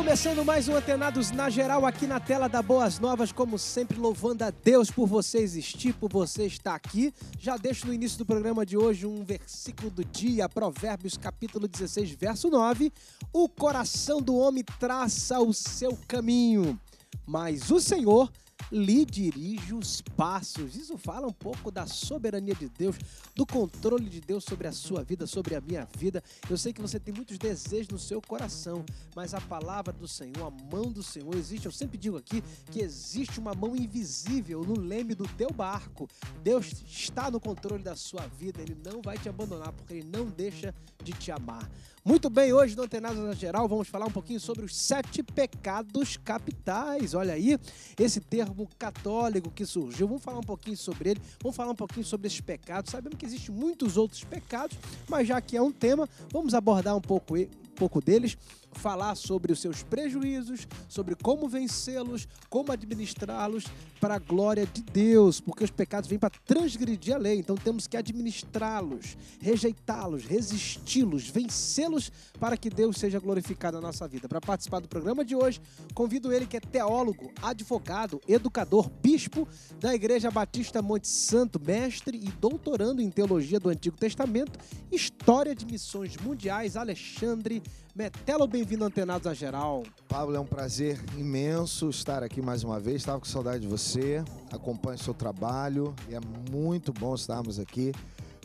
começando mais um Antenados na Geral aqui na tela da Boas Novas, como sempre, louvando a Deus por você existir, por você estar aqui. Já deixo no início do programa de hoje um versículo do dia, Provérbios capítulo 16, verso 9. O coração do homem traça o seu caminho, mas o Senhor lhe dirige os passos. Isso fala um pouco da soberania de Deus, do controle de Deus sobre a sua vida, sobre a minha vida. Eu sei que você tem muitos desejos no seu coração, mas a palavra do Senhor, a mão do Senhor existe. Eu sempre digo aqui que existe uma mão invisível no leme do teu barco. Deus está no controle da sua vida, ele não vai te abandonar porque ele não deixa de te amar. Muito bem, hoje no Antenados na Geral vamos falar um pouquinho sobre os sete pecados capitais. Olha aí, esse termo católico que surgiu. Vamos falar um pouquinho sobre ele, vamos falar um pouquinho sobre esses pecados. Sabemos que existem muitos outros pecados, mas já que é um tema, vamos abordar um pouco, um pouco deles falar sobre os seus prejuízos, sobre como vencê-los, como administrá-los para a glória de Deus, porque os pecados vêm para transgredir a lei, então temos que administrá-los, rejeitá-los, resisti-los, vencê-los para que Deus seja glorificado na nossa vida. Para participar do programa de hoje, convido ele que é teólogo, advogado, educador, bispo da Igreja Batista Monte Santo, mestre e doutorando em teologia do Antigo Testamento, história de missões mundiais, Alexandre Betelo, bem-vindo Antenados a Geral. Pablo, é um prazer imenso estar aqui mais uma vez. Estava com saudade de você, acompanho seu trabalho e é muito bom estarmos aqui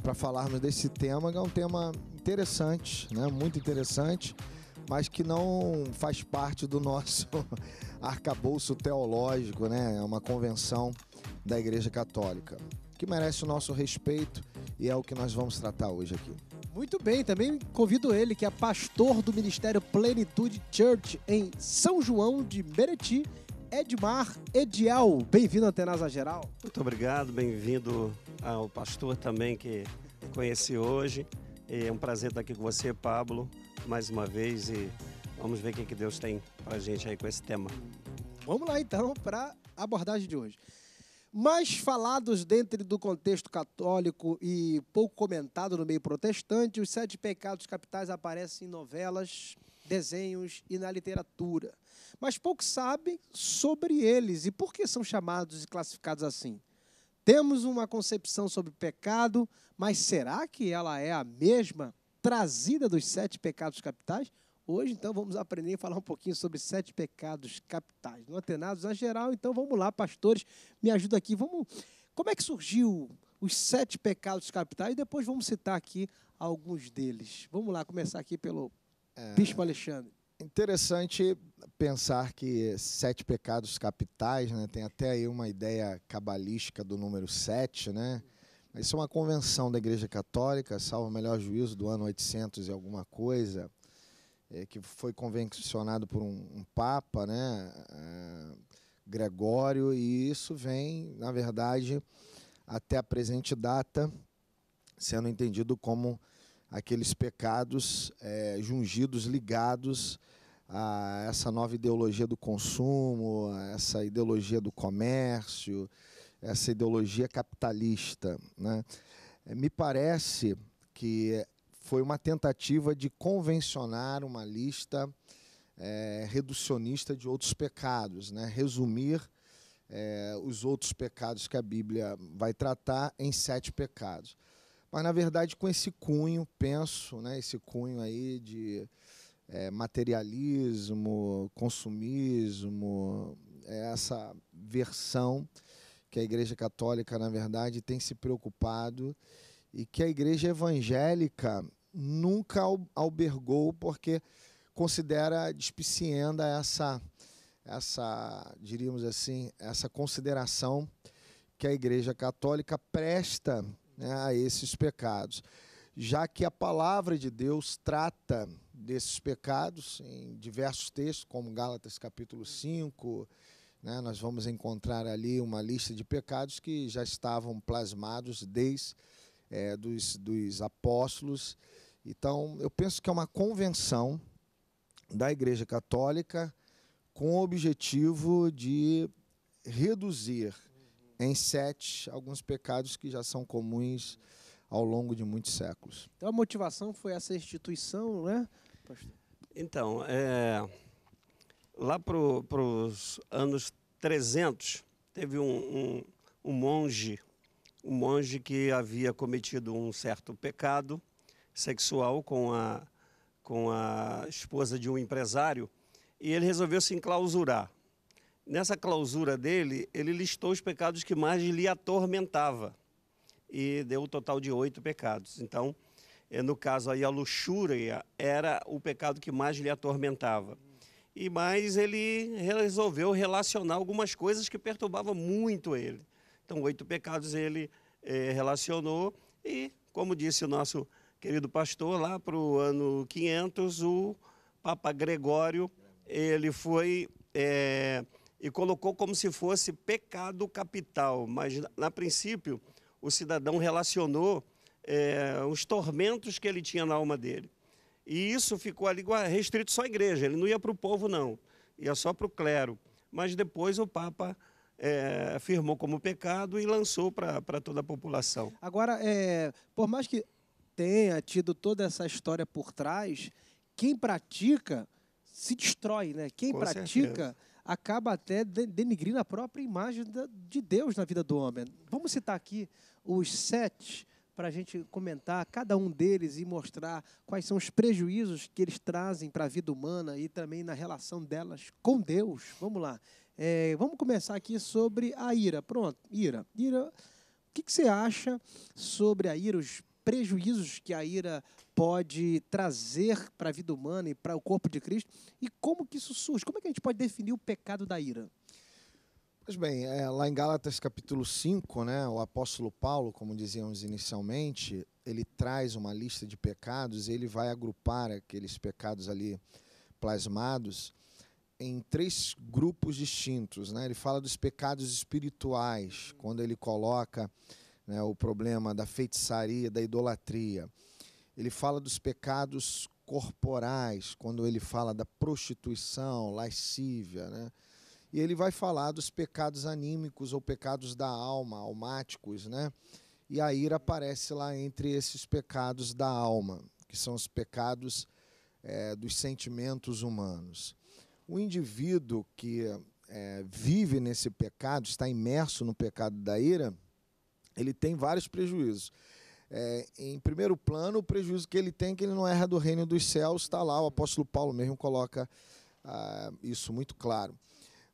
para falarmos desse tema, que é um tema interessante, né? muito interessante, mas que não faz parte do nosso arcabouço teológico, né? é uma convenção da Igreja Católica, que merece o nosso respeito e é o que nós vamos tratar hoje aqui. Muito bem, também convido ele, que é pastor do Ministério Plenitude Church em São João de Meriti, Edmar Edial. Bem-vindo à Tenasa Geral. Muito obrigado, bem-vindo ao pastor também que conheci hoje. É um prazer estar aqui com você, Pablo, mais uma vez e vamos ver o que Deus tem para gente aí com esse tema. Vamos lá então para a abordagem de hoje mais falados dentro do contexto católico e pouco comentado no meio protestante, os sete pecados capitais aparecem em novelas, desenhos e na literatura. Mas poucos sabem sobre eles e por que são chamados e classificados assim. Temos uma concepção sobre pecado, mas será que ela é a mesma trazida dos sete pecados capitais? Hoje, então, vamos aprender e falar um pouquinho sobre sete pecados capitais, não atenados a geral. Então, vamos lá, pastores, me ajuda aqui. Vamos, como é que surgiu os sete pecados capitais? E depois vamos citar aqui alguns deles. Vamos lá, começar aqui pelo é... Bispo Alexandre. Interessante pensar que sete pecados capitais, né? Tem até aí uma ideia cabalística do número sete, né? Isso é uma convenção da Igreja Católica, salvo o melhor juízo do ano 800 e alguma coisa, é, que foi convencionado por um, um Papa, né, é, Gregório, e isso vem, na verdade, até a presente data, sendo entendido como aqueles pecados é, jungidos, ligados a essa nova ideologia do consumo, a essa ideologia do comércio, essa ideologia capitalista. Né? É, me parece que foi uma tentativa de convencionar uma lista é, reducionista de outros pecados, né? resumir é, os outros pecados que a Bíblia vai tratar em sete pecados. Mas, na verdade, com esse cunho, penso, né, esse cunho aí de é, materialismo, consumismo, é essa versão que a Igreja Católica, na verdade, tem se preocupado e que a igreja evangélica nunca albergou porque considera despicienda essa essa, diríamos assim, essa consideração que a Igreja Católica presta né, a esses pecados, já que a palavra de Deus trata desses pecados em diversos textos, como Gálatas capítulo 5, né, nós vamos encontrar ali uma lista de pecados que já estavam plasmados desde é, dos, dos apóstolos. Então, eu penso que é uma convenção da Igreja Católica com o objetivo de reduzir em sete alguns pecados que já são comuns ao longo de muitos séculos. Então a motivação foi essa instituição, né? Pastor? Então, é, lá para os anos 300, teve um, um, um monge um monge que havia cometido um certo pecado sexual com a, com a esposa de um empresário e ele resolveu se enclausurar. Nessa clausura dele, ele listou os pecados que mais lhe atormentava e deu o um total de oito pecados. Então, eh, no caso aí, a luxúria era o pecado que mais lhe atormentava. E mais ele resolveu relacionar algumas coisas que perturbavam muito ele. Então, oito pecados ele eh, relacionou e, como disse o nosso querido pastor, lá para o ano 500, o Papa Gregório, ele foi eh, e colocou como se fosse pecado capital, mas, na, princípio, o cidadão relacionou eh, os tormentos que ele tinha na alma dele. E isso ficou ali restrito só à igreja, ele não ia para o povo, não, ia só para o clero. Mas depois o Papa é, afirmou como pecado e lançou para toda a população. Agora, é, por mais que tenha tido toda essa história por trás, quem pratica se destrói, né? Quem Com pratica certeza. acaba até denigrindo a própria imagem de Deus na vida do homem. Vamos citar aqui os sete para a gente comentar cada um deles e mostrar quais são os prejuízos que eles trazem para a vida humana e também na relação delas com Deus. Vamos lá. É, vamos começar aqui sobre a ira. Pronto, ira. Ira. O que, que você acha sobre a ira, os prejuízos que a ira pode trazer para a vida humana e para o corpo de Cristo? E como que isso surge? Como é que a gente pode definir o pecado da ira? Pois bem, é, lá em Gálatas capítulo 5, né, o apóstolo Paulo, como dizíamos inicialmente, ele traz uma lista de pecados e ele vai agrupar aqueles pecados ali plasmados em três grupos distintos. Né? Ele fala dos pecados espirituais, quando ele coloca né, o problema da feitiçaria, da idolatria. Ele fala dos pecados corporais, quando ele fala da prostituição, lascívia. Né? E ele vai falar dos pecados anímicos ou pecados da alma, almáticos. Né? E a ira aparece lá entre esses pecados da alma, que são os pecados é, dos sentimentos humanos. O indivíduo que é, vive nesse pecado, está imerso no pecado da ira, ele tem vários prejuízos. É, em primeiro plano, o prejuízo que ele tem é que ele não erra do reino dos céus, está lá, o apóstolo Paulo mesmo coloca ah, isso muito claro.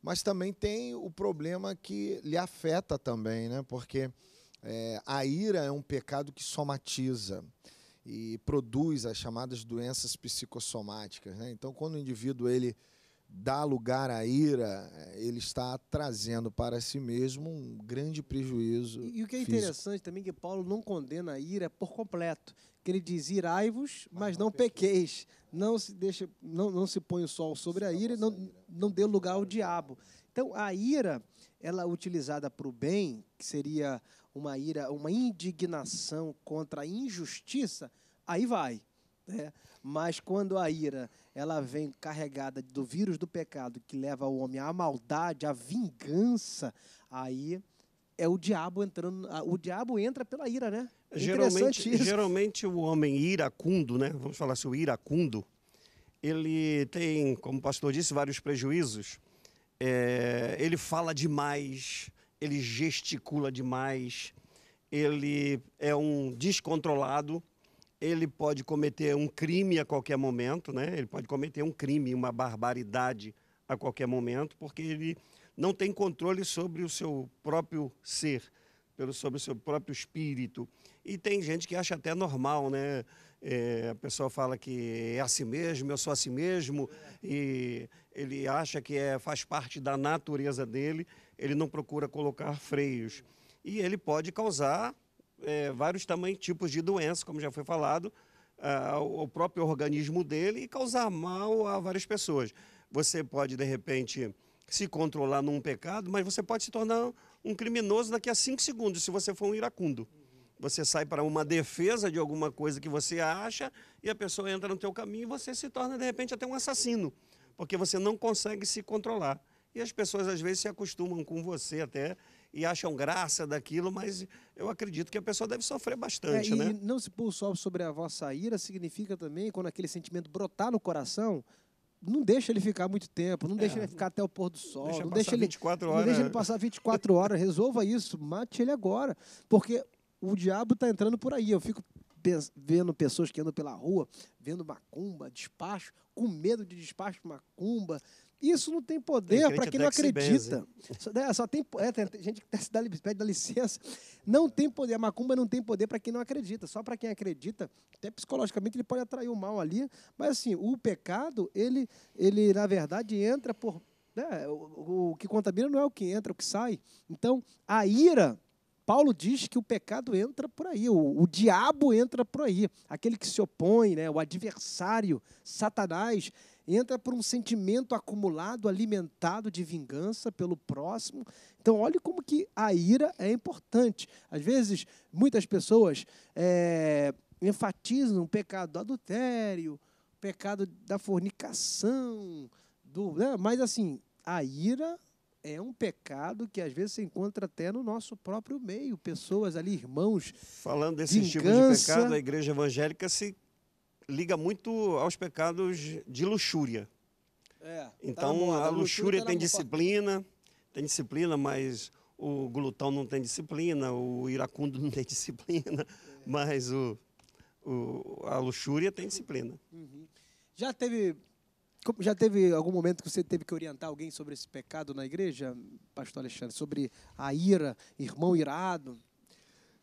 Mas também tem o problema que lhe afeta também, né? porque é, a ira é um pecado que somatiza e produz as chamadas doenças psicossomáticas. Né? Então, quando o indivíduo ele dá lugar à ira, eh, ele está trazendo para si mesmo um grande prejuízo. E, e o que é físico. interessante também é que Paulo não condena a ira por completo, que ele diz irai-vos, mas, mas, não, não pequeis. Não se deixa, não, não se põe o sol sobre a ira, não, né? não dê lugar ao diabo. Então a ira, ela é utilizada para o bem, que seria uma ira, uma indignação contra a injustiça, aí vai. Né? Mas quando a ira ela vem carregada do vírus do pecado que leva o homem à maldade, à vingança, aí é o diabo entrando, o diabo entra pela ira, né? É geralmente, geralmente o homem iracundo, né? Vamos falar assim, o iracundo, ele tem, como o pastor disse, vários prejuízos. É, ele fala demais, ele gesticula demais, ele é um descontrolado ele pode cometer um crime a qualquer momento, né? Ele pode cometer um crime, uma barbaridade a qualquer momento, porque ele não tem controle sobre o seu próprio ser, pelo sobre o seu próprio espírito. E tem gente que acha até normal, né? É, a pessoa fala que é a si mesmo, eu sou a si mesmo, e ele acha que é, faz parte da natureza dele, ele não procura colocar freios. E ele pode causar é, vários tamanhos, tipos de doença, como já foi falado, ah, o próprio organismo dele e causar mal a várias pessoas. Você pode, de repente, se controlar num pecado, mas você pode se tornar um criminoso daqui a cinco segundos, se você for um iracundo. Você sai para uma defesa de alguma coisa que você acha e a pessoa entra no teu caminho e você se torna, de repente, até um assassino, porque você não consegue se controlar. E as pessoas, às vezes, se acostumam com você até e acham graça daquilo, mas eu acredito que a pessoa deve sofrer bastante, é, né? não se pôr só sobre a vossa ira significa também, quando aquele sentimento brotar no coração, não deixa ele ficar muito tempo, não é, deixa ele ficar até o pôr do sol, deixa não, deixa ele, não deixa ele passar 24 horas, resolva isso, mate ele agora, porque o diabo está entrando por aí. Eu fico vendo pessoas que andam pela rua, vendo macumba, despacho, com medo de despacho macumba, isso não tem poder para quem não acredita. Só, né, só tem, é, tem, gente que se dá, pede da licença. Não tem poder. A macumba não tem poder para quem não acredita. Só para quem acredita, até psicologicamente, ele pode atrair o mal ali. Mas, assim, o pecado, ele, ele na verdade, entra por. Né, o, o que contamina não é o que entra, é o que sai. Então, a ira Paulo diz que o pecado entra por aí, o, o, diabo entra por aí, aquele que se opõe, né, o adversário, Satanás, entra por um sentimento acumulado, alimentado de vingança pelo próximo. Então, olhe como que a ira é importante. Às vezes, muitas pessoas é, enfatizam o pecado do adultério, o pecado da fornicação, do, né? mas assim, a ira é um pecado que às vezes se encontra até no nosso próprio meio, pessoas ali, irmãos. Falando desse vingança, tipo de pecado, a igreja evangélica se liga muito aos pecados de luxúria. É, tá então tá a luxúria, luxúria tá tem disciplina, tem disciplina, mas o glutão não tem disciplina, o iracundo não tem disciplina, é. mas o, o, a luxúria tem disciplina. Uhum. Já teve já teve algum momento que você teve que orientar alguém sobre esse pecado na igreja, pastor Alexandre, sobre a ira, irmão irado?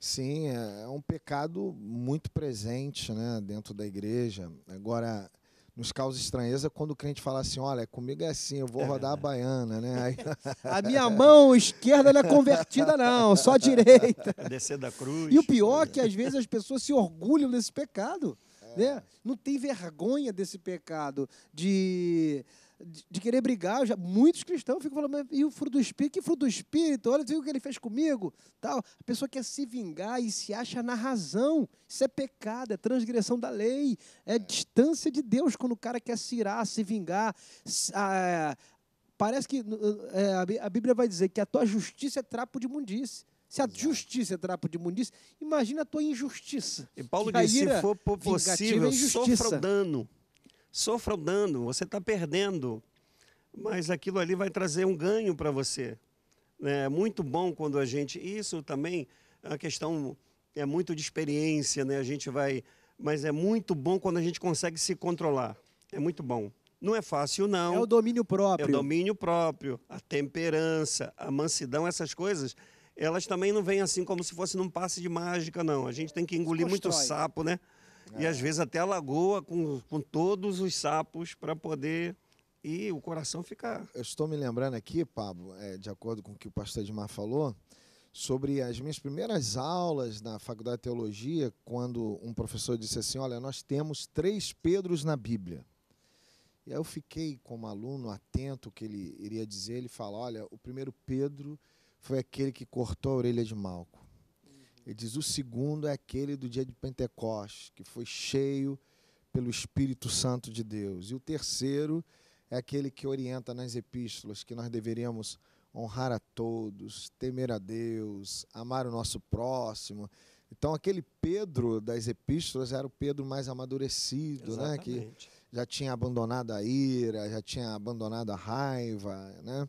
Sim, é, é um pecado muito presente né, dentro da igreja. Agora, nos causa estranheza quando o crente fala assim: olha, comigo é assim, eu vou é rodar a baiana, né? Aí... A minha mão esquerda não é convertida, não, só a direita. É descer da cruz. E o pior é que às vezes as pessoas se orgulham desse pecado. É. Né? Não tem vergonha desse pecado de de, de querer brigar. Já, muitos cristãos ficam falando, e o fruto do Espírito? Que fruto do Espírito? Olha, viu o que ele fez comigo? Tal. A pessoa quer se vingar e se acha na razão. Isso é pecado, é transgressão da lei, é, é. distância de Deus quando o cara quer se irar, se vingar, parece que é, a Bíblia vai dizer que a tua justiça é trapo de imundice. Se a Exato. justiça é trapo de imundice, imagina a tua injustiça. E Paulo diz: se for é possível, sofra o dano. Sofra o dano, você está perdendo, mas aquilo ali vai trazer um ganho para você. Né? É muito bom quando a gente. Isso também é uma questão é muito de experiência, né? A gente vai. Mas é muito bom quando a gente consegue se controlar. É muito bom. Não é fácil, não. É o domínio próprio. É o domínio próprio, a temperança, a mansidão, essas coisas, elas também não vêm assim como se fosse num passe de mágica, não. A gente tem que engolir muito sapo, né? É. E às vezes até a lagoa com, com todos os sapos para poder. E o coração fica. Eu estou me lembrando aqui, Pablo, é, de acordo com o que o pastor Edmar falou, sobre as minhas primeiras aulas na Faculdade de Teologia, quando um professor disse assim: Olha, nós temos três Pedros na Bíblia. E aí eu fiquei como aluno atento que ele iria dizer. Ele fala: Olha, o primeiro Pedro foi aquele que cortou a orelha de Malco. Ele diz: o segundo é aquele do dia de Pentecostes, que foi cheio pelo Espírito Santo de Deus. E o terceiro é aquele que orienta nas epístolas que nós deveríamos honrar a todos, temer a Deus, amar o nosso próximo. Então, aquele Pedro das epístolas era o Pedro mais amadurecido, né? que já tinha abandonado a ira, já tinha abandonado a raiva. Né?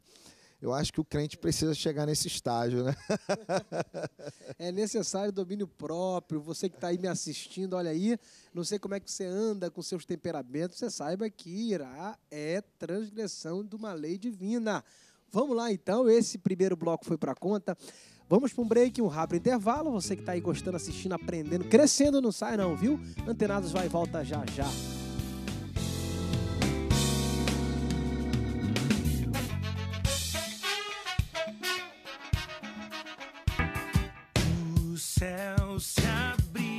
Eu acho que o crente precisa chegar nesse estágio, né? é necessário domínio próprio. Você que está aí me assistindo, olha aí, não sei como é que você anda com seus temperamentos, você saiba que irá é transgressão de uma lei divina. Vamos lá então, esse primeiro bloco foi para conta. Vamos para um break, um rápido intervalo. Você que está aí gostando, assistindo, aprendendo, crescendo, não sai não, viu? Antenados vai e volta já já. céu se abriu.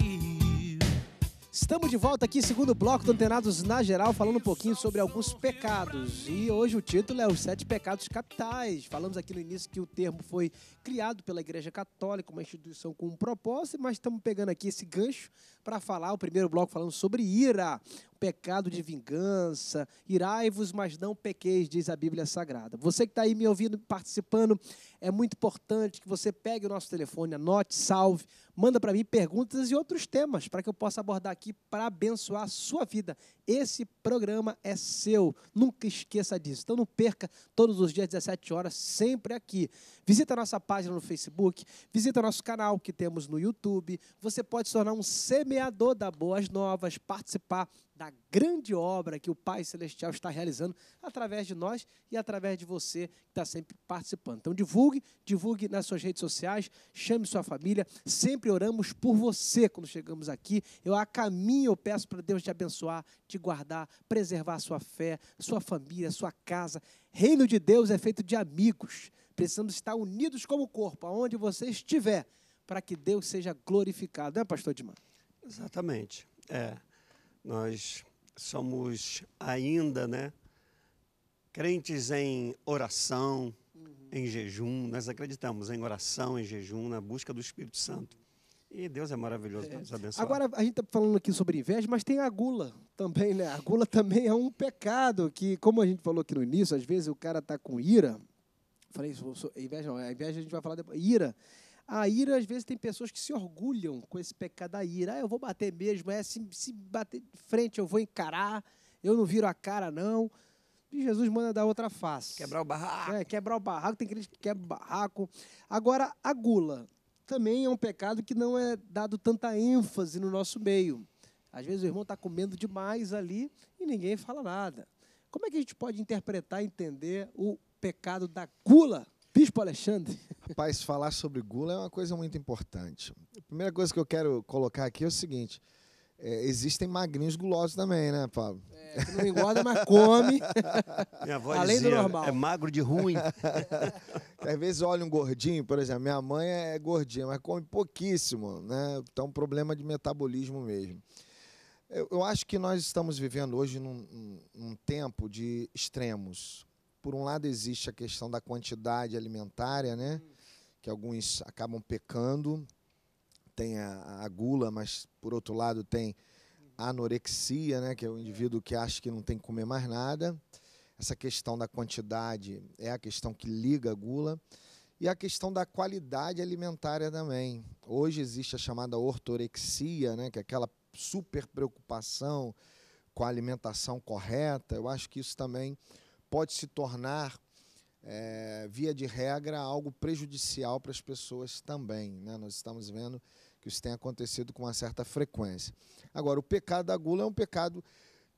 Estamos de volta aqui, segundo bloco do Antenados na Geral, falando um pouquinho sobre alguns pecados. E hoje o título é Os Sete Pecados Capitais. Falamos aqui no início que o termo foi criado pela Igreja Católica, uma instituição com um propósito, mas estamos pegando aqui esse gancho para falar, o primeiro bloco falando sobre ira pecado de vingança, irai-vos, mas não pequeis, diz a Bíblia Sagrada. Você que está aí me ouvindo, participando, é muito importante que você pegue o nosso telefone, anote, salve, manda para mim perguntas e outros temas para que eu possa abordar aqui para abençoar a sua vida. Esse programa é seu, nunca esqueça disso. Então não perca todos os dias, 17 horas, sempre aqui. Visita nossa página no Facebook, visita nosso canal que temos no YouTube. Você pode se tornar um semeador da Boas Novas, participar da grande obra que o Pai Celestial está realizando através de nós e através de você que está sempre participando. Então, divulgue, divulgue nas suas redes sociais, chame sua família. Sempre oramos por você quando chegamos aqui. Eu a caminho, eu peço para Deus te abençoar, te guardar, preservar a sua fé, sua família, sua casa. Reino de Deus é feito de amigos. Precisamos estar unidos como corpo, aonde você estiver, para que Deus seja glorificado, não é, pastor Dimar? Exatamente. É. Nós somos ainda, né, crentes em oração, uhum. em jejum, nós acreditamos em oração, em jejum, na busca do Espírito Santo. E Deus é maravilhoso para é. nos abençoar. Agora, a gente está falando aqui sobre inveja, mas tem a gula também, né? A gula também é um pecado que, como a gente falou aqui no início, às vezes o cara tá com ira. Falei, é inveja não, a é inveja a gente vai falar depois. Ira. A ira, às vezes, tem pessoas que se orgulham com esse pecado da ira. Ah, eu vou bater mesmo, é, se, se bater de frente, eu vou encarar, eu não viro a cara, não. E Jesus manda dar outra face. Quebrar o barraco. É, quebrar o barraco, tem crente que quebra o barraco. Agora, a gula também é um pecado que não é dado tanta ênfase no nosso meio. Às vezes o irmão está comendo demais ali e ninguém fala nada. Como é que a gente pode interpretar e entender o pecado da gula? Bispo Alexandre. Rapaz, falar sobre gula é uma coisa muito importante. A primeira coisa que eu quero colocar aqui é o seguinte: é, existem magrinhos gulosos também, né, Paulo? É, não engorda, mas come. Minha avó Além dizia, do é normal. É magro de ruim. Às vezes olha um gordinho, por exemplo, minha mãe é gordinha, mas come pouquíssimo, né? Então, problema de metabolismo mesmo. Eu acho que nós estamos vivendo hoje num, num, tempo de extremos. Por um lado, existe a questão da quantidade alimentária, né? que alguns acabam pecando. Tem a, a gula, mas por outro lado, tem a anorexia, né? que é o indivíduo que acha que não tem que comer mais nada. Essa questão da quantidade é a questão que liga a gula. E a questão da qualidade alimentária também. Hoje existe a chamada ortorexia, né? que é aquela super preocupação com a alimentação correta, eu acho que isso também pode se tornar, é, via de regra, algo prejudicial para as pessoas também. Né? Nós estamos vendo que isso tem acontecido com uma certa frequência. Agora, o pecado da gula é um pecado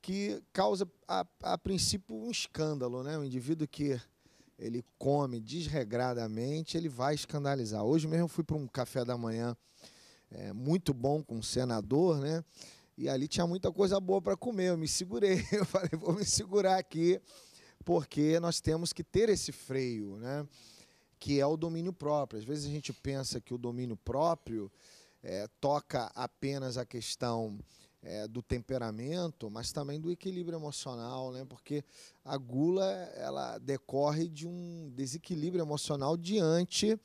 que causa, a, a princípio, um escândalo. Né? O indivíduo que ele come desregradamente, ele vai escandalizar. Hoje mesmo eu fui para um café da manhã é, muito bom com o senador, né? E ali tinha muita coisa boa para comer. Eu me segurei. Eu falei, vou me segurar aqui, porque nós temos que ter esse freio, né? Que é o domínio próprio. Às vezes a gente pensa que o domínio próprio é, toca apenas a questão é, do temperamento, mas também do equilíbrio emocional, né? Porque a gula ela decorre de um desequilíbrio emocional diante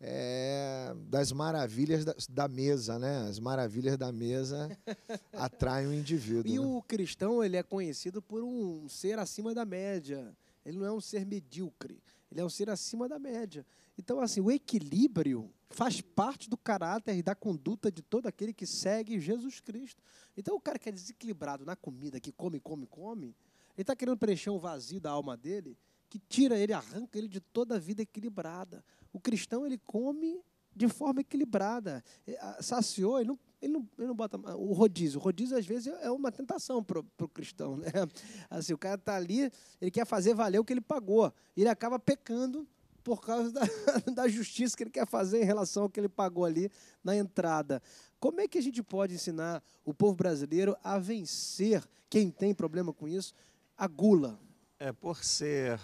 é, das maravilhas da, da, mesa, né? As maravilhas da mesa atraem o indivíduo. E né? o cristão, ele é conhecido por um ser acima da média. Ele não é um ser medíocre, ele é um ser acima da média. Então, assim, o equilíbrio faz parte do caráter e da conduta de todo aquele que segue Jesus Cristo. Então, o cara que é desequilibrado na comida, que come, come, come, ele está querendo preencher um vazio da alma dele que tira ele, arranca ele de toda a vida equilibrada. O cristão, ele come de forma equilibrada. É, saciou, ele não, ele não, ele não bota o rodízio. O rodízio, às vezes, é, é uma tentação para o cristão. Né? Assim, o cara está ali, ele quer fazer valer o que ele pagou. Ele acaba pecando por causa da, da justiça que ele quer fazer em relação ao que ele pagou ali na entrada. Como é que a gente pode ensinar o povo brasileiro a vencer, quem tem problema com isso, a gula? É por ser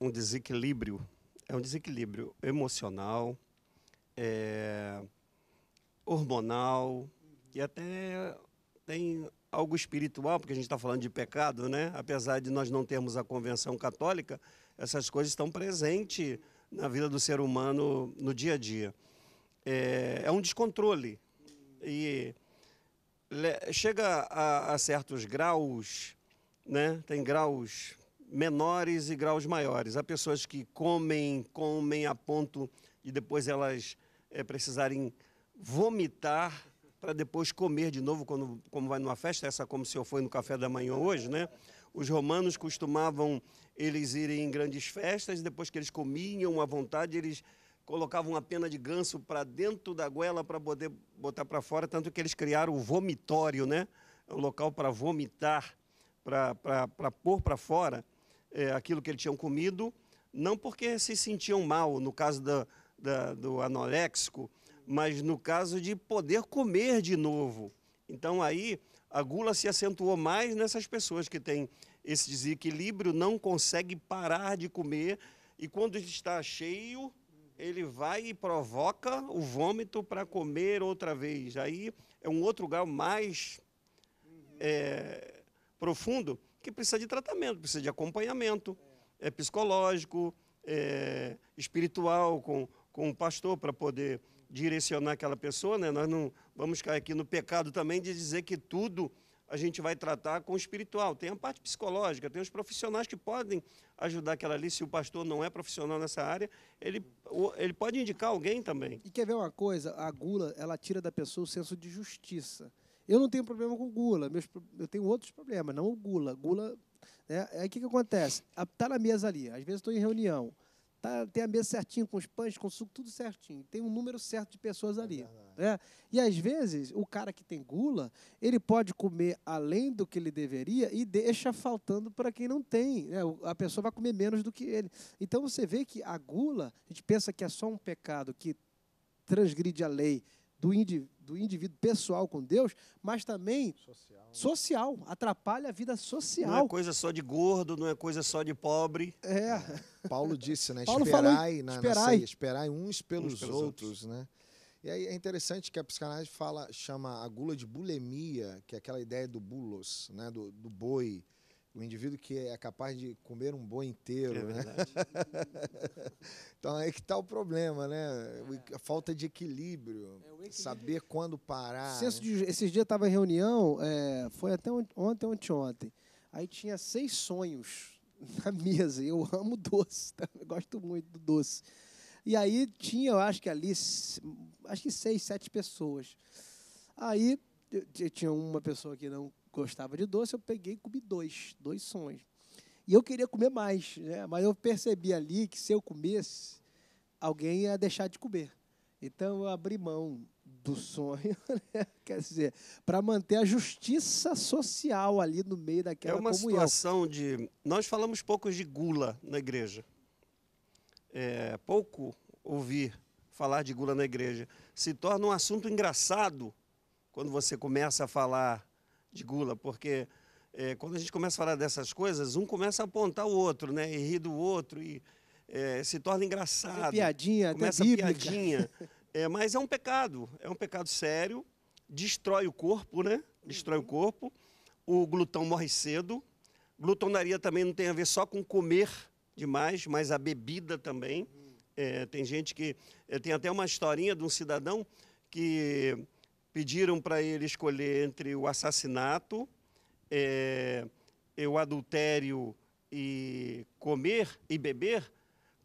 um desequilíbrio é um desequilíbrio emocional, é, hormonal e até tem algo espiritual, porque a gente está falando de pecado, né? Apesar de nós não termos a convenção católica, essas coisas estão presentes na vida do ser humano no dia a dia. É, é um descontrole e chega a, a certos graus, né? Tem graus menores e graus maiores. Há pessoas que comem, comem a ponto de depois elas é, precisarem vomitar para depois comer de novo quando como vai numa festa, essa como se eu foi no café da manhã hoje, né? Os romanos costumavam eles irem em grandes festas, depois que eles comiam à vontade, eles colocavam uma pena de ganso para dentro da goela para poder botar para fora, tanto que eles criaram o vomitório, né? O é local para vomitar, para pôr para fora é, aquilo que eles tinham comido, não porque se sentiam mal, no caso da, da, do anoréxico, mas no caso de poder comer de novo. Então aí a gula se acentuou mais nessas pessoas que têm esse desequilíbrio, não consegue parar de comer e quando está cheio, ele vai e provoca o vômito para comer outra vez. Aí é um outro grau mais é, profundo que precisa de tratamento, precisa de acompanhamento é, psicológico, é, espiritual, com, com o pastor para poder direcionar aquela pessoa. Né? Nós não vamos cair aqui no pecado também de dizer que tudo a gente vai tratar com o espiritual. Tem a parte psicológica, tem os profissionais que podem ajudar aquela ali. Se o pastor não é profissional nessa área, ele, ele pode indicar alguém também. E quer ver uma coisa? A gula, ela tira da pessoa o senso de justiça. Eu não tenho problema com gula, meus, eu tenho outros problemas, não gula. Gula. Né? Aí o que, que acontece? Está na mesa ali, às vezes estou em reunião. Tá, tem a mesa certinho, com os pães, com o suco, tudo certinho. Tem um número certo de pessoas ali. É né? E às vezes, o cara que tem gula, ele pode comer além do que ele deveria e deixa faltando para quem não tem. Né? A pessoa vai comer menos do que ele. Então você vê que a gula, a gente pensa que é só um pecado que transgride a lei do indivíduo do indivíduo pessoal com Deus, mas também social. Né? social atrapalha a vida social. Não é coisa só de gordo, não é coisa só de pobre. É. é. Paulo disse, né? Paulo esperai, falou, na, esperai. Na ceia, esperai uns pelos, uns pelos outros, outros, né? E aí é interessante que a psicanálise fala, chama a gula de bulimia, que é aquela ideia do bulos, né? do, do boi o indivíduo que é capaz de comer um boi inteiro. É né? então aí é que está o problema, né? É. A falta de equilíbrio, é, equilíbrio, saber quando parar. Senso de, esses dias estava em reunião, é, foi até ontem, ontem, ontem. Aí tinha seis sonhos na mesa. Eu amo doce, tá? eu gosto muito do doce. E aí tinha, eu acho que ali, acho que seis, sete pessoas. Aí tinha uma pessoa que não gostava de doce, eu peguei e comi dois, dois sonhos. E eu queria comer mais, né? mas eu percebi ali que se eu comesse, alguém ia deixar de comer. Então eu abri mão do sonho, né? quer dizer, para manter a justiça social ali no meio daquela comunhão. É uma comunhão. situação de... Nós falamos pouco de gula na igreja. É, pouco ouvir falar de gula na igreja. Se torna um assunto engraçado quando você começa a falar de gula, porque é, quando a gente começa a falar dessas coisas, um começa a apontar o outro, né? E rir do outro, e é, se torna engraçado. É piadinha, começa até a piadinha. É, mas é um pecado, é um pecado sério, destrói o corpo, né? Destrói uhum. o corpo. O glutão morre cedo. Glutonaria também não tem a ver só com comer demais, mas a bebida também. Uhum. É, tem gente que. É, tem até uma historinha de um cidadão que pediram para ele escolher entre o assassinato, é, o adultério e comer e beber,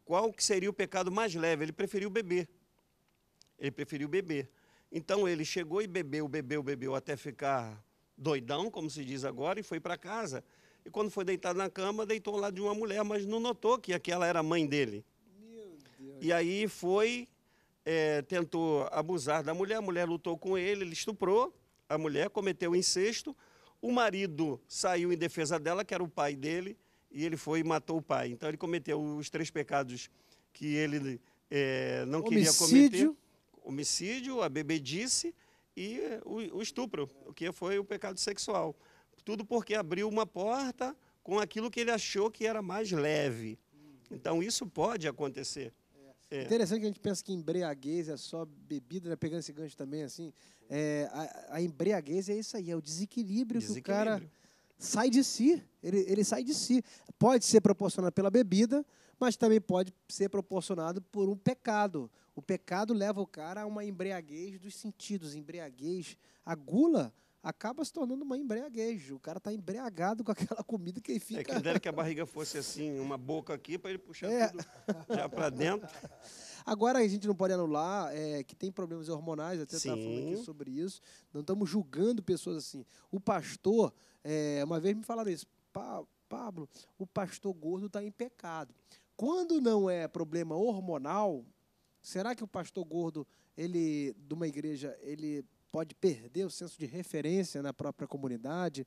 qual que seria o pecado mais leve? Ele preferiu beber. Ele preferiu beber. Então ele chegou e bebeu, bebeu, bebeu até ficar doidão, como se diz agora, e foi para casa. E quando foi deitado na cama, deitou ao lado de uma mulher, mas não notou que aquela era a mãe dele. E aí foi é, tentou abusar da mulher, a mulher lutou com ele, ele estuprou, a mulher cometeu incesto, o marido saiu em defesa dela, que era o pai dele, e ele foi e matou o pai. Então ele cometeu os três pecados que ele é, não Homicídio. queria cometer. Homicídio, a bebedice e o, o estupro, o que foi o pecado sexual. Tudo porque abriu uma porta com aquilo que ele achou que era mais leve. Então isso pode acontecer. É. Interessante que a gente pensa que embriaguez é só bebida, né? pegando esse gancho também, assim. É, a, a, embriaguez é isso aí, é o desequilíbrio, desequilíbrio, que o cara sai de si. Ele, ele sai de si. Pode ser proporcionado pela bebida, mas também pode ser proporcionado por um pecado. O pecado leva o cara a uma embriaguez dos sentidos, embriaguez, a gula acaba se tornando uma embriaguez. O cara tá embriagado com aquela comida que ele é, fica. É que dera que a barriga fosse assim, uma boca aqui para ele puxar é. tudo já para dentro. Agora a gente não pode anular é, que tem problemas hormonais, até estava falando aqui sobre isso. Não estamos julgando pessoas assim. O pastor, é, uma vez me falaram isso, pa Pablo, o pastor gordo está em pecado. Quando não é problema hormonal, será que o pastor gordo, ele, de uma igreja, ele pode perder o senso de referência na própria comunidade.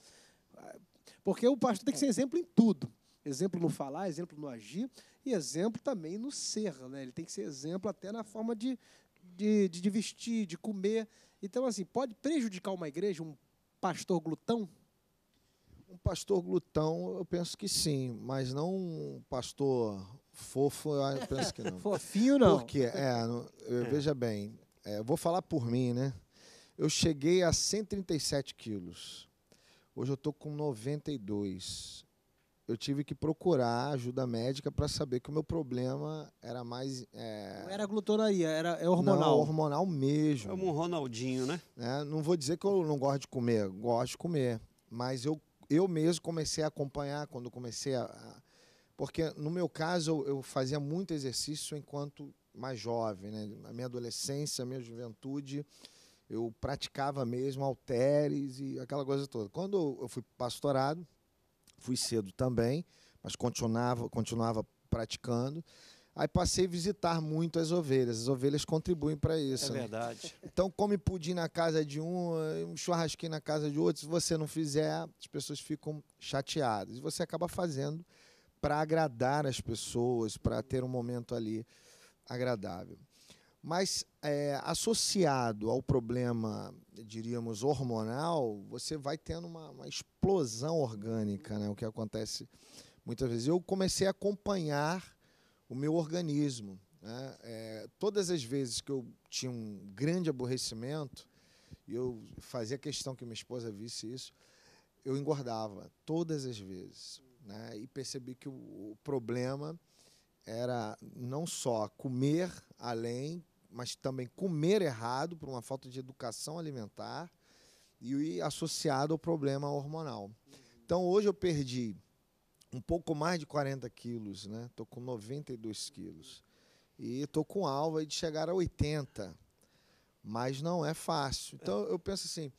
Porque o pastor tem que ser exemplo em tudo. Exemplo no falar, exemplo no agir e exemplo também no ser. Né? Ele tem que ser exemplo até na forma de, de, de vestir, de comer. Então, assim, pode prejudicar uma igreja, um pastor glutão? Um pastor glutão, eu penso que sim, mas não um pastor fofo, eu penso que não. Fofinho, não. Porque, é, é. veja bem, é, vou falar por mim, né? eu cheguei a 137 quilos. Hoje eu estou com 92. Eu tive que procurar ajuda médica para saber que o meu problema era mais. É... Não era glutonaria, era é hormonal. Não, hormonal mesmo. Como um Ronaldinho, né? É, não vou dizer que eu não gosto de comer, gosto de comer. Mas eu, eu mesmo comecei a acompanhar quando comecei a. Porque no meu caso eu fazia muito exercício enquanto mais jovem, né? A minha adolescência, a minha juventude eu praticava mesmo alteres e aquela coisa toda. Quando eu fui pastorado, fui cedo também, mas continuava, continuava praticando. Aí passei a visitar muito as ovelhas. As ovelhas contribuem para isso. É né? verdade. Então, come pudim na casa de um, um churrasquinho na casa de outro. Se você não fizer, as pessoas ficam chateadas. E você acaba fazendo para agradar as pessoas, para ter um momento ali agradável. Mas é, associado ao problema, diríamos, hormonal, você vai tendo uma, uma explosão orgânica, né? o que acontece muitas vezes. Eu comecei a acompanhar o meu organismo. Né? É, todas as vezes que eu tinha um grande aborrecimento, e eu fazia questão que minha esposa visse isso, eu engordava todas as vezes. Né? E percebi que o, o problema era não só comer além, mas também comer errado por uma falta de educação alimentar e associado ao problema hormonal. Então hoje eu perdi um pouco mais de 40 quilos, né? Tô com 92 quilos e tô com alvo de chegar a 80, mas não é fácil. Então é. eu penso assim,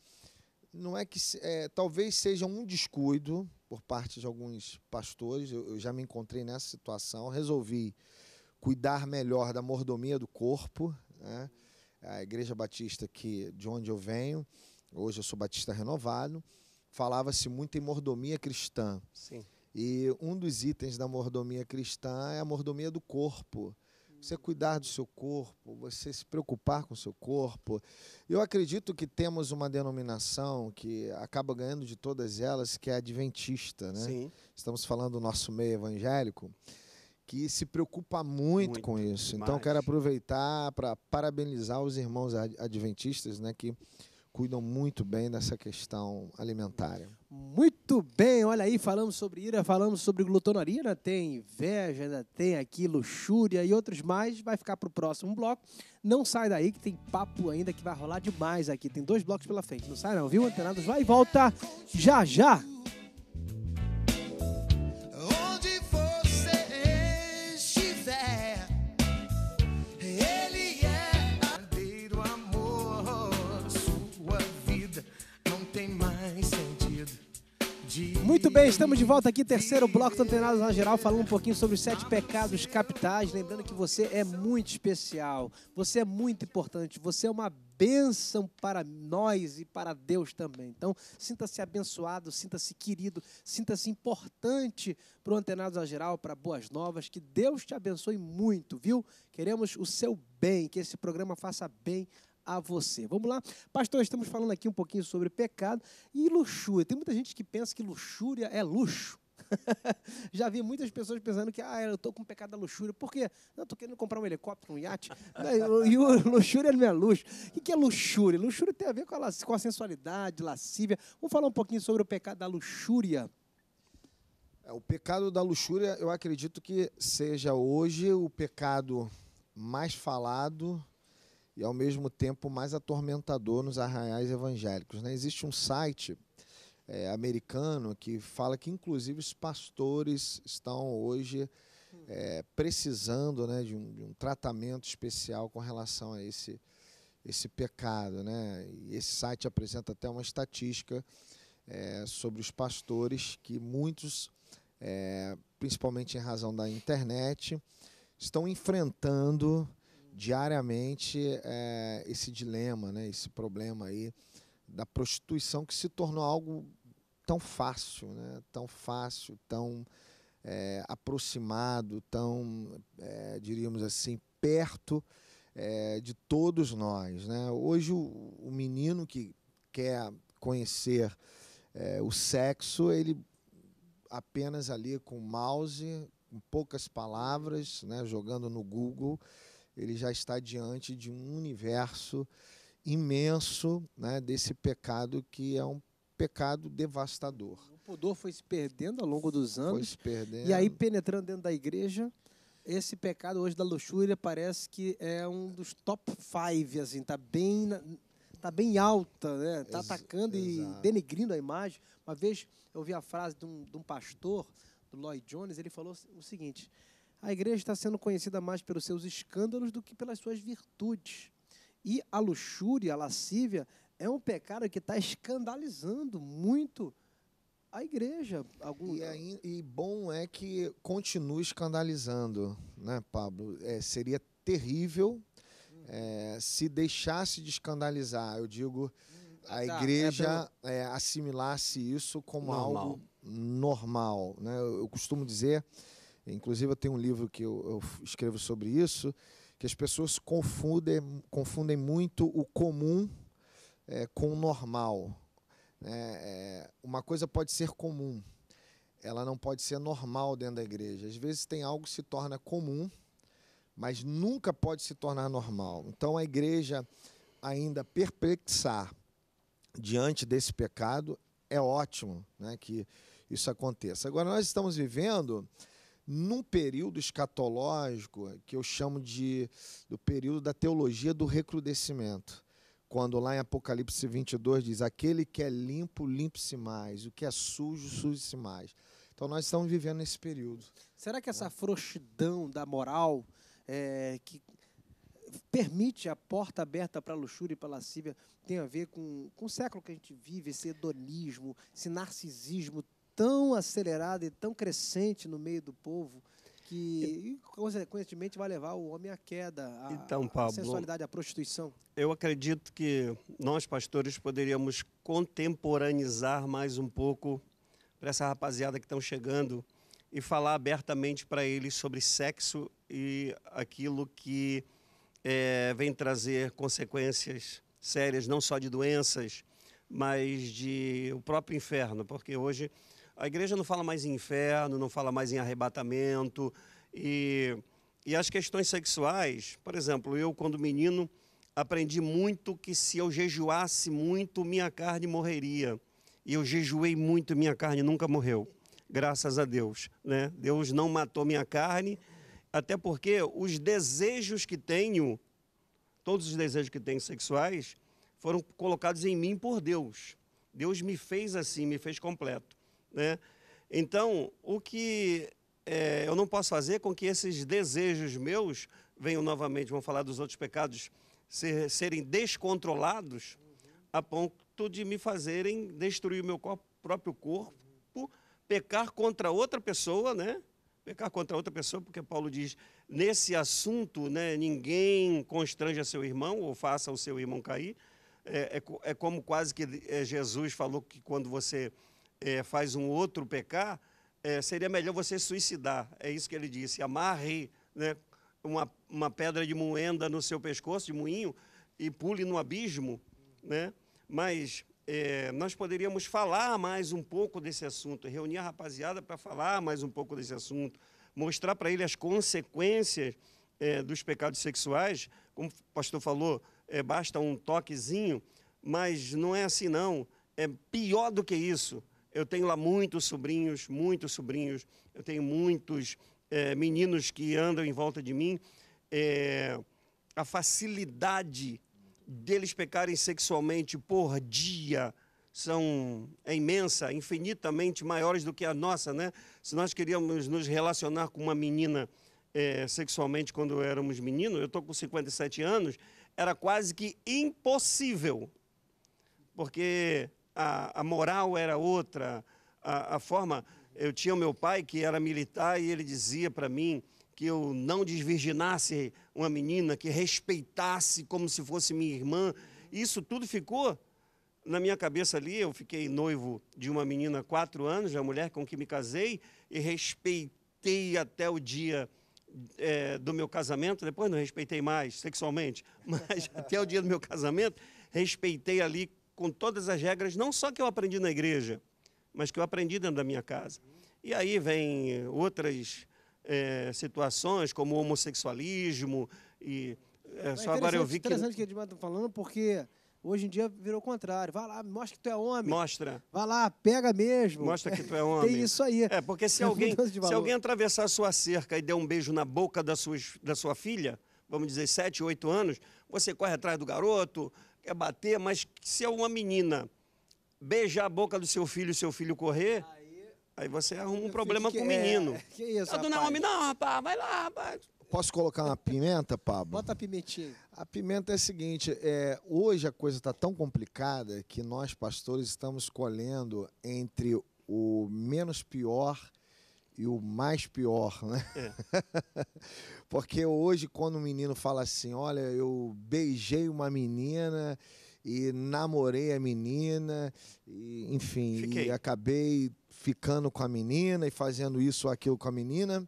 não é que é, talvez seja um descuido por parte de alguns pastores. Eu, eu já me encontrei nessa situação, resolvi cuidar melhor da mordomia do corpo. Né? A Igreja Batista, que, de onde eu venho, hoje eu sou batista renovado, falava-se muito em mordomia cristã. Sim. E um dos itens da mordomia cristã é a mordomia do corpo. Você cuidar do seu corpo, você se preocupar com o seu corpo. Eu acredito que temos uma denominação que acaba ganhando de todas elas, que é adventista, né? Sim. Estamos falando do nosso meio evangélico que se preocupa muito, muito com isso. Então, demais. Então, quero aproveitar para parabenizar os irmãos adventistas, né, que cuidam muito bem dessa questão alimentar. Muito bem, olha aí, falamos sobre ira, falamos sobre glutonaria, né, tem inveja, né, tem aqui luxúria e outros mais, vai ficar para o próximo bloco. Não sai daí que tem papo ainda que vai rolar demais aqui, tem dois blocos pela frente, não sai não, viu? Antenados, vai e volta já já! Muito bem, estamos de volta aqui, terceiro bloco do Antenados na Geral, falando um pouquinho sobre os sete pecados capitais. Lembrando que você é muito especial, você é muito importante, você é uma bênção para nós e para Deus também. Então, sinta-se abençoado, sinta-se querido, sinta-se importante para o Antenados na Geral, para Boas Novas. Que Deus te abençoe muito, viu? Queremos o seu bem, que esse programa faça bem a você. Vamos lá? Pastor, estamos falando aqui um pouquinho sobre pecado e luxúria. Tem muita gente que pensa que luxúria é luxo. Já vi muitas pessoas pensando que ah, eu estou com pecado da luxúria. Por quê? Não, estou querendo comprar um helicóptero, um iate. e luxúria não é luxo. O que é luxúria? Luxúria tem a ver com a, com a sensualidade, lascívia. Vamos falar um pouquinho sobre o pecado da luxúria. É, o pecado da luxúria, eu acredito que seja hoje o pecado mais falado e ao mesmo tempo mais atormentador nos arraiais evangélicos. Né? Existe um site é, americano que fala que inclusive os pastores estão hoje é, precisando né, de, um, de, um, tratamento especial com relação a esse, esse pecado. Né? E esse site apresenta até uma estatística é, sobre os pastores que muitos, é, principalmente em razão da internet, estão enfrentando diariamente é, esse dilema, né, esse problema aí da prostituição que se tornou algo tão fácil, né, tão fácil, tão é, aproximado, tão, é, diríamos assim, perto é, de todos nós. Né? Hoje, o, o menino que quer conhecer é, o sexo, ele apenas ali com o mouse, com poucas palavras, né, jogando no Google, ele já está diante de um universo imenso né, desse pecado que é um pecado devastador. O pudor foi se perdendo ao longo dos anos. Foi se perdendo. E aí, penetrando dentro da igreja, esse pecado hoje da luxúria parece que é um dos top five, assim, tá bem, tá bem alta, né? Tá atacando Ex exato. e denegrindo a imagem. Uma vez eu ouvi a frase de um, de um pastor, do Lloyd Jones, ele falou o seguinte: a igreja está sendo conhecida mais pelos seus escândalos do que pelas suas virtudes. E a luxúria, a lascívia, é um pecado que está escandalizando muito a igreja. Algum... E, aí, e, bom é que continue escandalizando, né, Pablo? É, seria terrível hum. é, se deixasse de escandalizar. Eu digo, a tá, é igreja é pelo... assimilasse isso como normal. algo normal. Né? Eu, eu costumo dizer Inclusive, eu tenho um livro que eu, eu escrevo sobre isso, que as pessoas confundem, confundem muito o comum é, com o normal. Né? É, uma coisa pode ser comum, ela não pode ser normal dentro da igreja. Às vezes tem algo que se torna comum, mas nunca pode se tornar normal. Então a igreja ainda perplexar diante desse pecado é ótimo, né, que isso aconteça. Agora nós estamos vivendo num período escatológico que eu chamo de do período da teologia do recrudescimento. Quando lá em Apocalipse 22 diz: Aquele que é limpo, limpe-se mais, o que é sujo, suje-se mais. Então nós estamos vivendo nesse período. Será que essa frouxidão da moral é, que permite a porta aberta para a luxúria e para a lascívia tem a ver com, com o século que a gente vive, esse hedonismo, esse narcisismo tão acelerada e tão crescente no meio do povo que, consequentemente, vai levar o homem à queda, à, então, Pablo, à sensualidade, à prostituição? Eu acredito que nós, pastores, poderíamos contemporaneizar mais um pouco para essa rapaziada que estão chegando e falar abertamente para eles sobre sexo e aquilo que é, vem trazer consequências sérias, não só de doenças, mas de o próprio inferno, porque hoje a igreja não fala mais em inferno, não fala mais em arrebatamento. E, e as questões sexuais, por exemplo, eu, quando menino, aprendi muito que se eu jejuasse muito, minha carne morreria. E eu jejuei muito, minha carne nunca morreu. Graças a Deus. Né? Deus não matou minha carne, até porque os desejos que tenho, todos os desejos que tenho sexuais, foram colocados em mim por Deus. Deus me fez assim, me fez completo. Né? Então, o que é, eu não posso fazer com que esses desejos meus venham novamente, vamos falar dos outros pecados, ser, serem descontrolados a ponto de me fazerem destruir o meu corpo, próprio corpo, pecar contra outra pessoa, né? Pecar contra outra pessoa, porque Paulo diz, nesse assunto, né, ninguém a seu irmão ou faça o seu irmão cair. É, é, é como quase que é, Jesus falou que quando você é, faz um outro pecar, eh, é, seria melhor você suicidar. É isso que ele disse. Amarre né, uma, uma pedra de moenda no seu pescoço, de moinho, e pule no abismo. Né? Mas é, nós poderíamos falar mais um pouco desse assunto, reunir a rapaziada para falar mais um pouco desse assunto, mostrar para ele as consequências é, dos pecados sexuais. Como o pastor falou, é, basta um toquezinho, mas não é assim não. É pior do que isso. Eu tenho lá muitos sobrinhos, muitos sobrinhos, eu tenho muitos é, meninos que andam em volta de mim. É, a facilidade deles pecarem sexualmente por dia são é imensa, infinitamente maiores do que a nossa, né? Se nós queríamos nos relacionar com uma menina é, sexualmente quando éramos meninos, eu estou com 57 anos, era quase que impossível. Porque a, a moral era outra, a, a forma... Eu tinha o meu pai que era militar e ele dizia para mim que eu não desvirginasse uma menina, que respeitasse como se fosse minha irmã. Isso tudo ficou na minha cabeça ali. Eu fiquei noivo de uma menina há quatro anos, a mulher com que me casei, e respeitei até o dia é, do meu casamento. Depois não respeitei mais sexualmente, mas até o dia do meu casamento, respeitei ali com todas as regras, não só que eu aprendi na igreja, mas que eu aprendi dentro da minha casa. E aí vem eh, outras é, situações, como homossexualismo e... Eh, é, é, só agora eu vi que... Interessante que o está falando, porque... Hoje em dia virou o contrário. Vai lá, mostra que tu é homem. Mostra. Vai lá, pega mesmo. Mostra que tu é homem. Tem isso aí. É, porque se, é alguém, se alguém atravessar a sua cerca e der um beijo na boca da sua, da sua filha, vamos dizer, 7, 8 anos, você corre atrás do garoto, quer bater, mas se é uma menina beijar a boca do seu filho e seu filho correr, aí, aí você arruma um problema com o menino. É, que isso, a dona não, rapaz, vai lá, rapaz. Posso colocar uma pimenta, Pablo? Bota a pimentinha. A pimenta é a seguinte: é, hoje a coisa está tão complicada que nós, pastores, estamos colhendo entre o menos pior e o mais pior, né? É. Porque hoje, quando um menino fala assim: olha, eu beijei uma menina e namorei a menina, e, enfim, Fiquei. e acabei ficando com a menina e fazendo isso ou aquilo com a menina.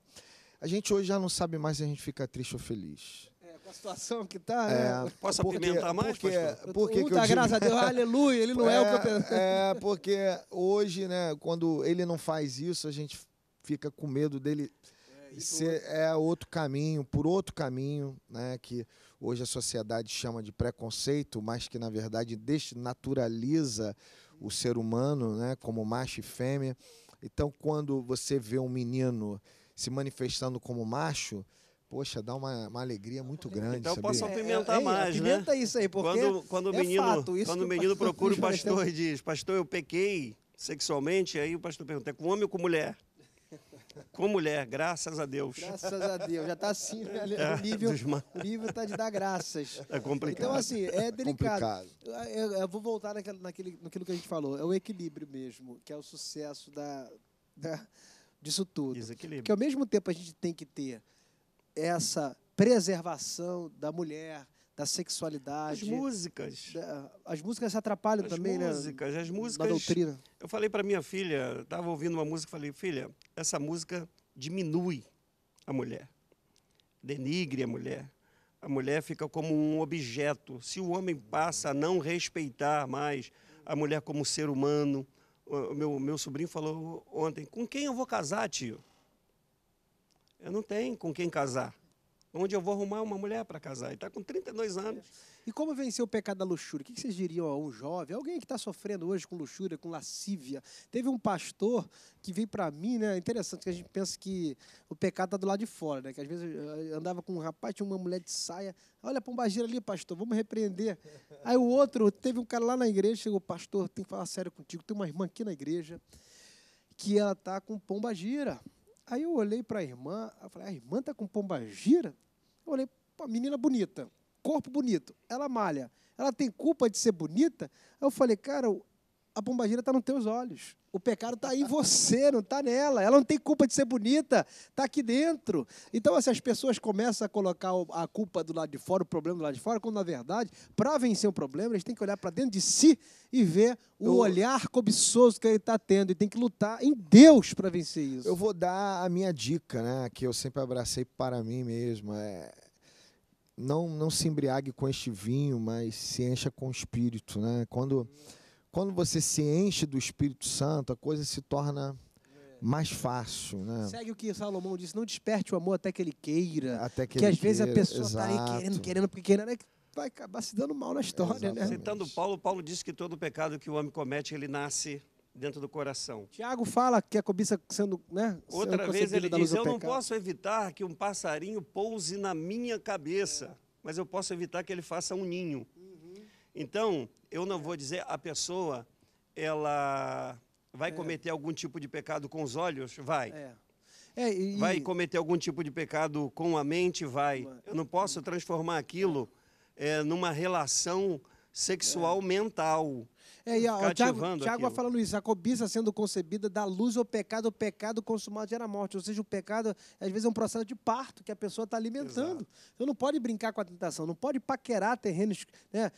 A gente hoje já não sabe mais se a gente fica triste ou feliz. É, com a situação que tá. Né? É, né? Posso porque, apimentar mais? Porque, muita porque Puta, a Deus, aleluia, ele não é, é o que eu é, pensava. É, porque hoje, né, quando ele não faz isso, a gente fica com medo dele é, ser é outro caminho, por outro caminho, né, que hoje a sociedade chama de preconceito, mas que na verdade desnaturaliza o ser humano, né, como macho e fêmea. Então, quando você vê um menino se manifestando como macho, poxa, dá uma, uma alegria muito então grande. Então eu posso apimentar é, é, mais, apimenta né? Apimenta isso aí, porque quando, quando o é menino, é fato, quando o menino procura o pastor e diz, pastor, eu pequei sexualmente, aí o pastor pergunta, é com homem ou com mulher? com mulher, graças a Deus. Graças a Deus, já está assim, né? É, o nível está de dar graças. É complicado. Então, assim, é, é delicado. É eu, eu, vou voltar naquele, naquilo que a gente falou, é o equilíbrio mesmo, que é o sucesso da, da, disso tudo. Porque ao mesmo tempo a gente tem que ter essa preservação da mulher, da sexualidade. As músicas. Da, as músicas atrapalham as também, né, músicas, né? As músicas. Da doutrina. Eu falei para minha filha, estava ouvindo uma música, falei, filha, essa música diminui a mulher, denigre a mulher. A mulher fica como um objeto. Se o homem passa a não respeitar mais a mulher como ser humano, o meu, meu sobrinho falou ontem: com quem eu vou casar, tio? Eu não tenho com quem casar onde eu vou arrumar uma mulher para casar. E está com 32 anos. E como vencer o pecado da luxúria? O que vocês diriam a um jovem, alguém que está sofrendo hoje com luxúria, com lascívia? Teve um pastor que veio para mim, né? Interessante que a gente pensa que o pecado está do lado de fora, né? Que às vezes eu eh, andava com um rapaz, tinha uma mulher de saia. Olha a pombagira ali, pastor, vamos repreender. Aí o outro, teve um cara lá na igreja, chegou, pastor, tem que falar sério contigo. Tem uma irmã aqui na igreja que ela está com pombagira. Aí eu olhei para a irmã, eu falei, a irmã tá com pombagira? Eu olhei, pô, menina bonita, corpo bonito, ela malha, ela tem culpa de ser bonita? Aí eu falei, cara, a pombagira está nos teus olhos. O pecado está em você, não está nela. Ela não tem culpa de ser bonita, está aqui dentro. Então, assim, as pessoas começam a colocar a culpa do lado de fora, o problema do lado de fora, quando, na verdade, para vencer o problema, eles têm que olhar para dentro de si e ver o Eu... olhar cobiçoso que ele está tendo. E tem que lutar em Deus para vencer isso. Eu vou dar a minha dica, né, que eu sempre abracei para mim mesmo. É... Não, não se embriague com este vinho, mas se encha com o espírito. Né? Quando. Hum quando você se enche do Espírito Santo, a coisa se torna mais fácil, né? Segue o que Salomão disse, não desperte o amor até que ele queira. Até que, que às queira. vezes a pessoa está aí querendo, querendo, porque querendo é né, que vai acabar se dando mal na história, né? Exatamente. né? Citando Paulo, Paulo disse que todo pecado que o homem comete, ele nasce dentro do coração. Tiago fala que a cobiça sendo, né? Outra vez ele diz, eu não posso evitar que um passarinho pouse na minha cabeça, mas eu posso evitar que ele faça um ninho. Então, eu não vou dizer a pessoa, ela vai é. cometer algum tipo de pecado com os olhos? Vai. É. É, e... Vai cometer algum tipo de pecado com a mente? Vai. Eu não posso transformar aquilo é, numa relação sexual é. mental. É, e, ó, Tiago, Tiago falando isso, a cobiça sendo concebida dá luz ao pecado, o pecado consumado gera morte. Ou seja, o pecado, às vezes, é um processo de parto que a pessoa está alimentando. Exato. Então não pode brincar com a tentação, não pode paquerar terrenos, né?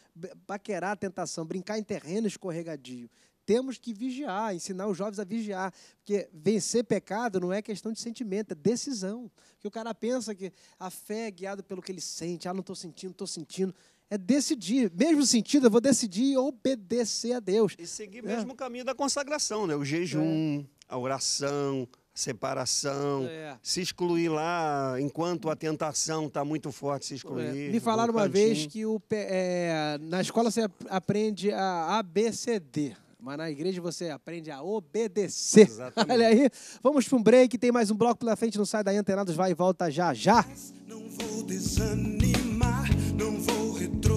Paquerar a tentação, brincar em terreno escorregadio. Temos que vigiar, ensinar os jovens a vigiar. Porque vencer pecado não é questão de sentimento, é decisão. Porque o cara pensa que a fé é guiada pelo que ele sente. Ah, não estou sentindo, estou sentindo é decidir. Mesmo sentido, eu vou decidir obedecer a Deus. E seguir é. mesmo o caminho da consagração, né? O jejum, é. a oração, a separação, é. se excluir lá enquanto a tentação está muito forte, se é. excluir. Me falaram uma vez que o, é, na escola você aprende a ABCD. Mas na igreja você aprende a obedecer. Exatamente. Olha aí. Vamos para um break. Tem mais um bloco pela frente. Não sai daí, antenados. Vai e volta já, já. Não vou desanimar. Não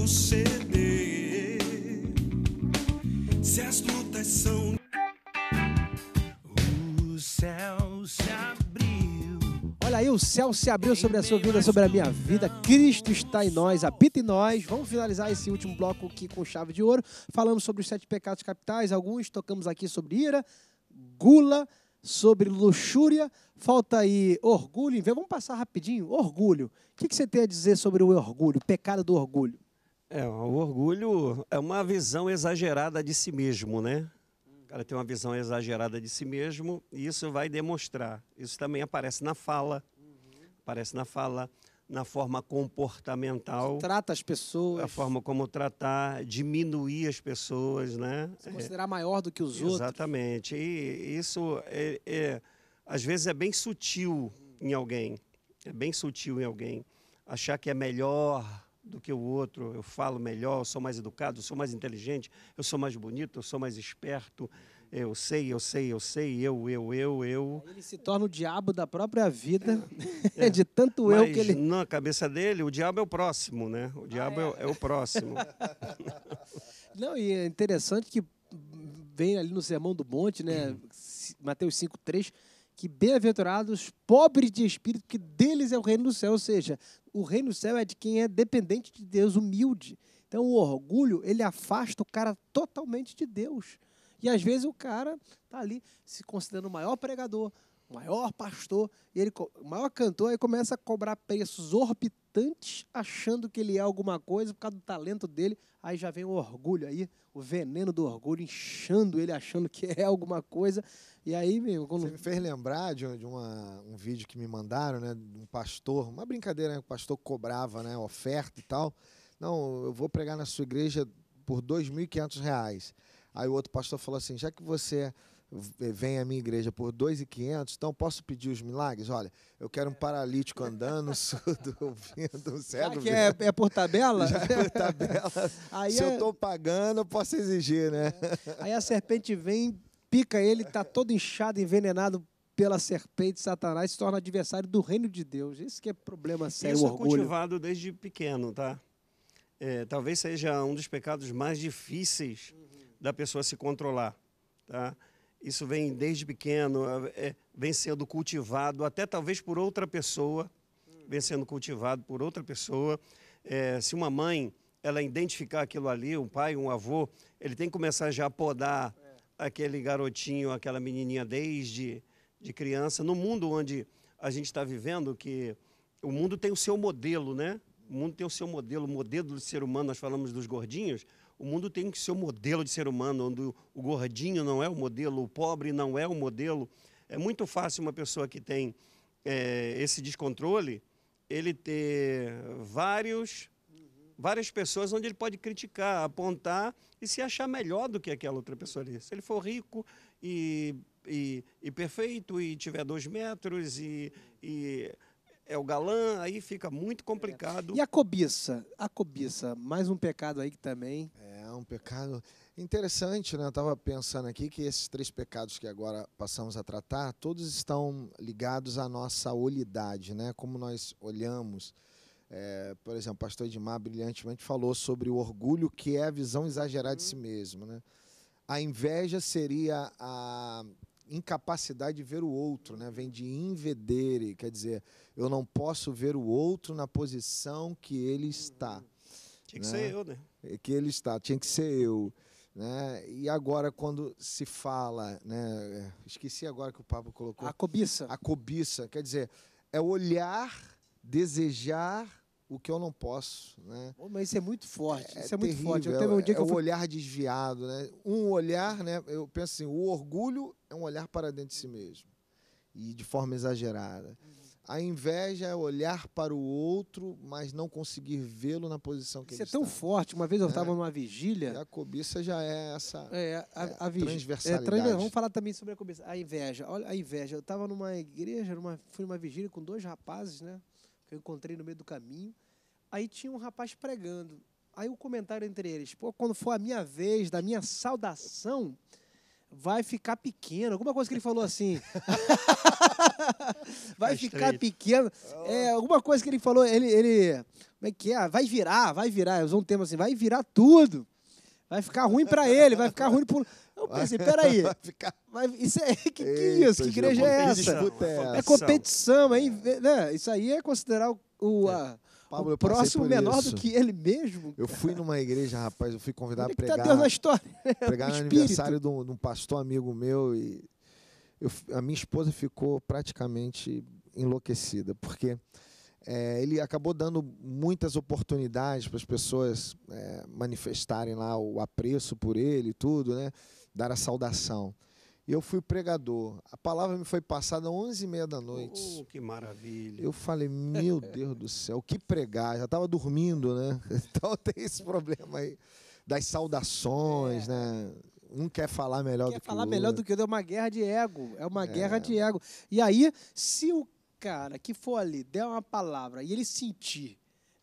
se as lutas são Olha aí, o céu se abriu sobre a sua vida, sobre a minha vida. Cristo está em nós, habita em nós. Vamos finalizar esse último bloco aqui com chave de ouro. Falamos sobre os sete pecados capitais, alguns tocamos aqui sobre ira, gula, sobre luxúria. Falta aí orgulho. Vamos passar rapidinho. Orgulho. O que você tem a dizer sobre o orgulho, o pecado do orgulho? É, o orgulho é uma visão exagerada de si mesmo, né? O cara tem uma visão exagerada de si mesmo e isso vai demonstrar. Isso também aparece na fala, aparece na fala, na forma comportamental. Você trata as pessoas. A forma como tratar, diminuir as pessoas, né? Se é. considerar maior do que os Exatamente. outros. Exatamente. E isso, é, é, às vezes, é bem sutil em alguém. É bem sutil em alguém. Achar que é melhor do que o outro, eu falo melhor, eu sou mais educado, eu sou mais inteligente, eu sou mais bonito, eu sou mais esperto, eu sei, eu sei, eu sei, eu, eu, eu, eu. Ele se torna o diabo da própria vida, é. de tanto Mas eu que ele. Na cabeça dele, o diabo é o próximo, né? O ah, diabo ah, é. É, é o é próximo. Não, e é interessante que vem ali no Sermão do Monte, né? Uhum. Mateus 5, 3 que bem-aventurados, pobres de espírito, que deles é o reino do céu. Ou seja, o reino do céu é de quem é dependente de Deus, humilde. Então, o orgulho, ele afasta o cara totalmente de Deus. E às vezes o cara está ali se considerando o maior pregador, o maior pastor, e ele, o maior cantor, aí começa a cobrar preços orbitantes, achando que ele é alguma coisa por causa do talento dele. Aí já vem o orgulho aí, o veneno do orgulho, inchando ele, achando que é alguma coisa. E aí, meu. Quando... Você me fez lembrar de, uma, um vídeo que me mandaram, né? De um pastor, uma brincadeira, né? O pastor cobrava, né? Oferta e tal. Não, eu vou pregar na sua igreja por R$ 2.500. Aí o outro pastor falou assim: já que você é vem à minha igreja por 2,500, então posso pedir os milagres? Olha, eu quero um paralítico andando, surdo, ouvindo, cego. Já é, é, por tabela? Já é por tabela. Se é... eu estou pagando, eu posso exigir, né? É. Aí a serpente vem, pica ele, está todo inchado, envenenado pela serpente, Satanás se torna adversário do reino de Deus. Isso que é problema sério, Isso é orgulho. cultivado desde pequeno, tá? É, talvez seja um dos pecados mais difíceis uhum. da pessoa se controlar, tá? Isso vem desde pequeno, é, vem sendo cultivado, até talvez por outra pessoa, vem sendo cultivado por outra pessoa. É, se uma mãe, ela identificar aquilo ali, um pai, um avô, ele tem que começar já a podar é. aquele garotinho, aquela menininha desde de criança. No mundo onde a gente está vivendo, que o mundo tem o seu modelo, né? O mundo tem o seu modelo, o modelo do ser humano, nós falamos dos gordinhos, o mundo tem que ser o modelo de ser humano, onde o gordinho não é o modelo, o pobre não é o modelo. É muito fácil uma pessoa que tem é, esse descontrole, ele ter vários, várias pessoas onde ele pode criticar, apontar e se achar melhor do que aquela outra pessoa ali. Se ele for rico e, e, e perfeito e tiver dois metros e, e é o galã, aí fica muito é. complicado. E a cobiça? A cobiça, mais um pecado aí que também. É, um pecado interessante, né? Eu estava pensando aqui que esses três pecados que agora passamos a tratar, todos estão ligados à nossa olidade, né? Como nós olhamos. É, por exemplo, o pastor Edmar brilhantemente falou sobre o orgulho, que é a visão exagerada de uhum. si mesmo, né? A inveja seria a incapacidade de ver o outro, né? vem de invedere, quer dizer, eu não posso ver o outro na posição que ele está. Tinha que né? ser eu, né? É, que ele está, tinha que ser eu. Né? E agora, quando se fala, né? É, esqueci agora que o Papa colocou. A cobiça. A cobiça, quer dizer, é olhar, desejar o que eu não posso, né? Oh, mas isso é muito forte, é, isso é, é muito terrível, forte. Eu teve um é dia é, que eu é fui... o olhar desviado, né? Um olhar, né? Eu penso assim, o orgulho é um olhar para dentro de si mesmo e de forma exagerada. Uhum. A inveja é olhar para o outro, mas não conseguir vê-lo na posição que Isso ele é tão forte. Uma vez eu estava né? é. numa vigília. E a cobiça já é essa é, a, é, a é, transversalidade. É, trans, vamos falar também sobre a cobiça. A inveja. Olha a inveja. Eu estava numa igreja, numa, fui numa vigília com dois rapazes, né? que eu encontrei no meio do caminho. Aí tinha um rapaz pregando. Aí o um comentário entre eles, pô, quando for a minha vez, da minha saudação, vai ficar pequeno. Alguma coisa que ele falou assim. vai é ficar pequeno. É, alguma coisa que ele falou, ele, ele. Como é que é? Vai virar, vai virar. Usou um termo assim, vai virar tudo. Vai ficar ruim para ele, vai ficar ruim pro. Eu pensei, peraí, vai ficar... mas isso é, que, que isso? Que igreja é, é, é essa? É, competição, é, é. né? isso aí é considerar o, o, Pablo, o próximo menor isso. do que ele mesmo. Cara. Eu fui numa igreja, rapaz, eu fui convidado a tá pregar. Tá Deus na história. Pregar no aniversário de um, de um, pastor amigo meu e eu, a minha esposa ficou praticamente enlouquecida, porque é, ele acabou dando muitas oportunidades para as pessoas é, manifestarem lá o apreço por ele e tudo, né? dar a saudação. E eu fui pregador. A palavra me foi passada às 11h30 da noite. Oh, que maravilha. Eu falei, meu Deus do céu, que pregar. Já estava dormindo, né? Então tem esse problema aí das saudações, é. né? Um quer falar melhor quer do que o outro. Quer falar melhor do que o outro. É uma guerra de ego. É uma é. guerra de ego. E aí, se o cara que for ali der uma palavra e ele sentir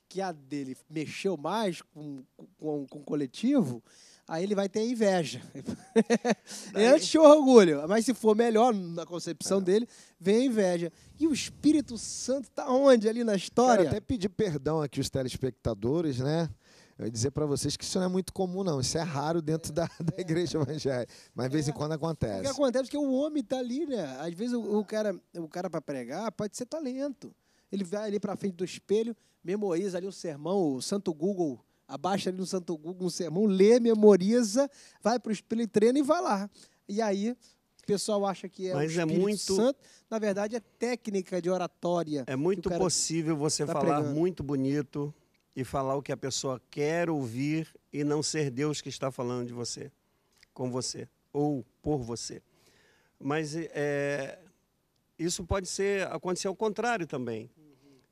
que a dele mexeu mais com, com, com o coletivo, aí ele vai ter inveja. Daí... Antes tinha orgulho, mas se for melhor na concepção é. dele, vem a inveja. E o Espírito Santo está onde ali na história? Quero até pedir perdão aqui os telespectadores, né? Eu ia dizer para vocês que isso não é muito comum, não. Isso é raro dentro é, da, da é. igreja evangélica. Mas de vez em é. quando acontece. O que acontece é que o homem está ali, né? Às vezes o, o cara, o cara para pregar pode ser talento. Ele vai ali para frente do espelho, memoriza ali o sermão, o santo Google abaixa ali no Santo Google um sermão, lê, memoriza, vai para o espelho e treina e vai lá. E aí o pessoal acha que é Mas o é Espírito é muito... Santo. Na verdade, é técnica de oratória. É muito possível você tá falar pregando. muito bonito e falar o que a pessoa quer ouvir e não ser Deus que está falando de você, com você ou por você. Mas é, isso pode ser acontecer ao contrário também.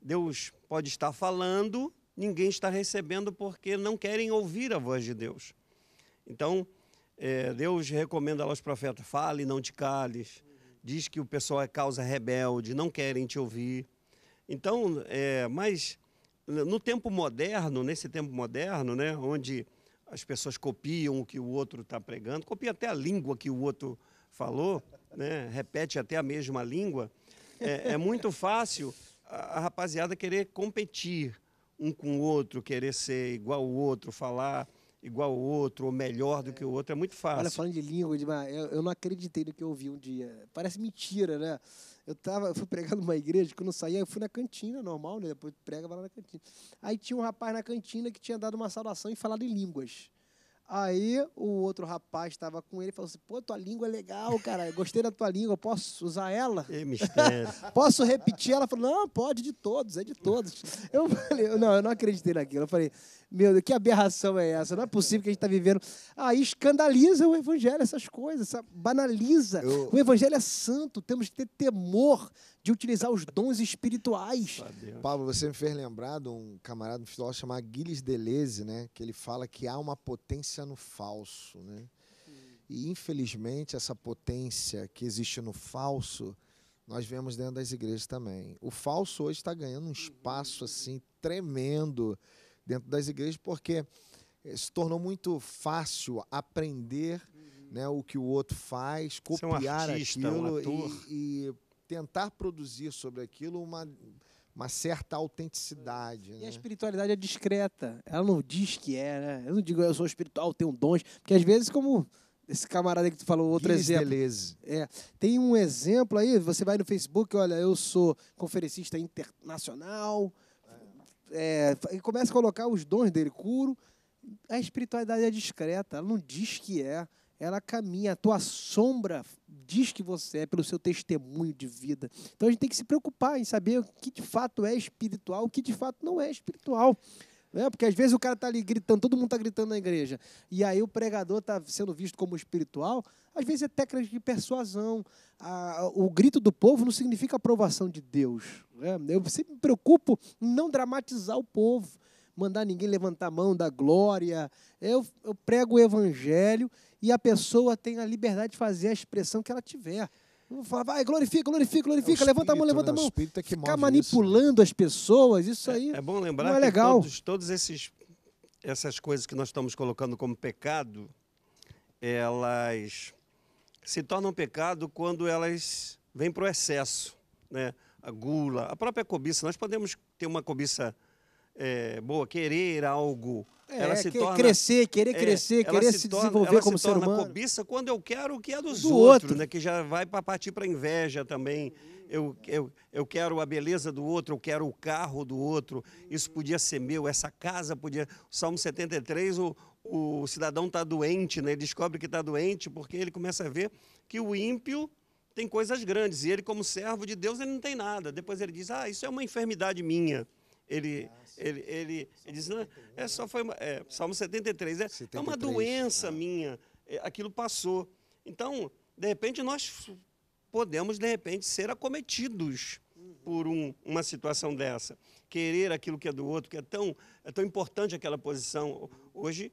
Deus pode estar falando ninguém está recebendo porque não querem ouvir a voz de Deus. Então, é, Deus recomenda aos profetas: fale, não te cales. Diz que o pessoal é causa rebelde, não querem te ouvir. Então, é, mas no tempo moderno, nesse tempo moderno, né, onde as pessoas copiam o que o outro está pregando, copia até a língua que o outro falou, né, repete até a mesma língua, é, é muito fácil a, a rapaziada querer competir um com o outro, querer ser igual o outro, falar igual o outro, ou melhor do que o outro, é muito fácil. Olha, falando de língua, eu, eu não acreditei no que eu ouvi um dia. Parece mentira, né? Eu tava, fui pregar numa igreja, quando eu saía, eu fui na cantina, normal, né? Depois prega, vai lá na cantina. Aí tinha um rapaz na cantina que tinha dado uma saudação e falado em línguas. Aí o outro rapaz estava com ele e falou assim: pô, tua língua é legal, cara. Eu gostei da tua língua, posso usar ela? É mistério. Posso repetir? Ela falou: não, pode de todos, é de todos. Eu falei: não, eu não acreditei naquilo. Eu falei: meu Deus, que aberração é essa? Não é possível que a gente está vivendo. Aí escandaliza o evangelho essas coisas, banaliza. Eu... O evangelho é santo, temos que ter temor de utilizar os dons espirituais. Pablo, você me fez lembrar de um camarada, um filósofo chamado Gilles Deleuze, né? Que ele fala que há uma potência no falso, né? E infelizmente essa potência que existe no falso, nós vemos dentro das igrejas também. O falso hoje está ganhando um uhum. espaço assim tremendo dentro das igrejas porque eh, se tornou muito fácil aprender uhum. né, o que o outro faz, copiar um artista, aquilo um e, e, tentar produzir sobre aquilo uma, uma certa autenticidade. E né? a espiritualidade é discreta. Ela não diz que é, né? Eu não digo eu sou espiritual, tenho dons. Porque às vezes, como esse camarada que tu falou, outro Guinness exemplo. Deleuze. É, tem um exemplo aí, você vai no Facebook, olha, eu sou conferencista internacional. É. e começa a colocar os dons dele, curo. A espiritualidade é discreta, ela não diz que é, ela caminha. A tua sombra diz que você é, pelo seu testemunho de vida. Então a gente tem que se preocupar em saber o que de fato é espiritual, o que de fato não é espiritual. Né? Porque às vezes o cara está ali gritando, todo mundo está gritando na igreja, e aí o pregador está sendo visto como espiritual. Às vezes é técnica de persuasão. A, o grito do povo não significa aprovação de Deus. Né? Eu sempre me preocupo em não dramatizar o povo mandar ninguém levantar a mão da glória. Eu, eu prego o evangelho e a pessoa tem a liberdade de fazer a expressão que ela tiver. Não falar, vai, glorifica, glorifica, é glorifica, é levanta a mão, levanta né? a mão. É Ficar né? manipulando isso. as pessoas, isso é, aí. É, bom lembrar não é legal. todos, todos esses essas coisas que nós estamos colocando como pecado, elas se tornam pecado quando elas vêm para o excesso, né? A gula, a própria cobiça. Nós podemos ter uma cobiça é, boa, querer algo. É, ela se torna, crescer, querer é, crescer, querer se, se torna, desenvolver como se ser humano. cobiça quando eu quero o que é dos Do outros, outro. né, que já vai para partir para inveja também. Eu, eu, eu, quero a beleza do outro, eu quero o carro do outro, isso podia ser meu, essa casa podia. Salmo 73, o, o cidadão está doente, né? ele descobre que está doente porque ele começa a ver que o ímpio tem coisas grandes e ele, como servo de Deus, ele não tem nada. Depois ele diz: Ah, isso é uma enfermidade minha. Ele, ah. Ele, ele, ele diz, não, é só né? foi uma, é, Salmo 73, é, 73, é uma doença é. minha, é, aquilo passou. Então, de repente, nós podemos, de repente, ser acometidos por um, uma situação dessa. Querer aquilo que é do outro, que é tão, é tão importante aquela posição. Hoje,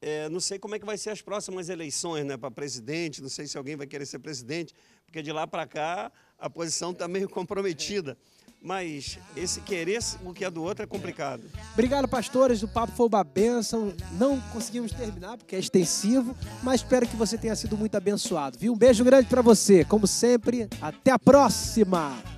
é, não sei como é que vai ser as próximas eleições, né, para presidente, não sei se alguém vai querer ser presidente, porque de lá para cá a posição está meio comprometida mas esse querer o que é do outro é complicado. Obrigado, pastores. O papo foi uma bênção. Não conseguimos terminar porque é extensivo, mas espero que você tenha sido muito abençoado. Viu? Um beijo grande para você. Como sempre, até a próxima.